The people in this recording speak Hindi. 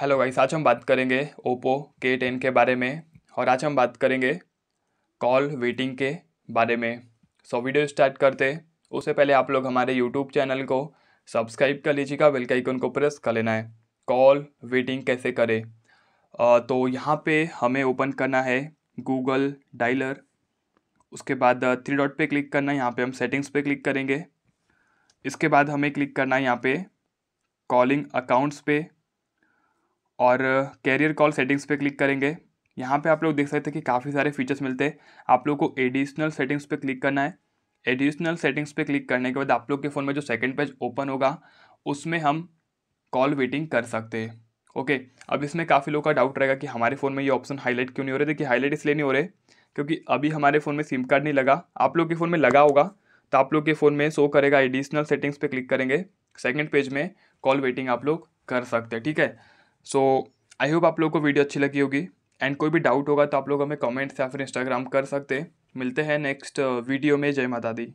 हेलो गाइस आज हम बात करेंगे ओप्पो के टेन के बारे में और आज हम बात करेंगे कॉल वेटिंग के बारे में सो so, वीडियो स्टार्ट करते उससे पहले आप लोग हमारे यूट्यूब चैनल को सब्सक्राइब कर लीजिएगा बेल आइकन को प्रेस कर लेना है कॉल वेटिंग कैसे करें तो यहाँ पे हमें ओपन करना है गूगल डाइलर उसके बाद थ्री डॉट पे क्लिक करना है यहाँ पर हम सेटिंग्स पर क्लिक करेंगे इसके बाद हमें क्लिक करना है यहाँ पर कॉलिंग अकाउंट्स पे और कैरियर कॉल सेटिंग्स पे क्लिक करेंगे यहाँ पे आप लोग देख सकते हैं कि काफ़ी सारे फीचर्स मिलते हैं आप लोग को एडिशनल सेटिंग्स पे क्लिक करना है एडिशनल सेटिंग्स पे क्लिक करने के बाद आप लोग के फ़ोन में जो सेकंड पेज ओपन होगा उसमें हम कॉल वेटिंग कर सकते हैं ओके अब इसमें काफ़ी लोगों का डाउट रहेगा कि हमारे फ़ोन में ये ऑप्शन हाईलाइट क्यों नहीं हो रहे देखिए हाईलाइट इसलिए नहीं हो रहे क्योंकि अभी हमारे फ़ोन में सिम कार्ड नहीं लगा आप लोग के फ़ोन में लगा होगा तो आप लोग के फ़ोन में शो करेगा एडिशनल सेटिंग्स पर क्लिक करेंगे सेकेंड पेज में कॉल वेटिंग आप लोग कर सकते हैं ठीक है सो आई होप आप लोग को वीडियो अच्छी लगी होगी एंड कोई भी डाउट होगा तो आप लोग हमें कमेंट्स या फिर इंस्टाग्राम कर सकते मिलते हैं नेक्स्ट वीडियो uh, में जय माता दी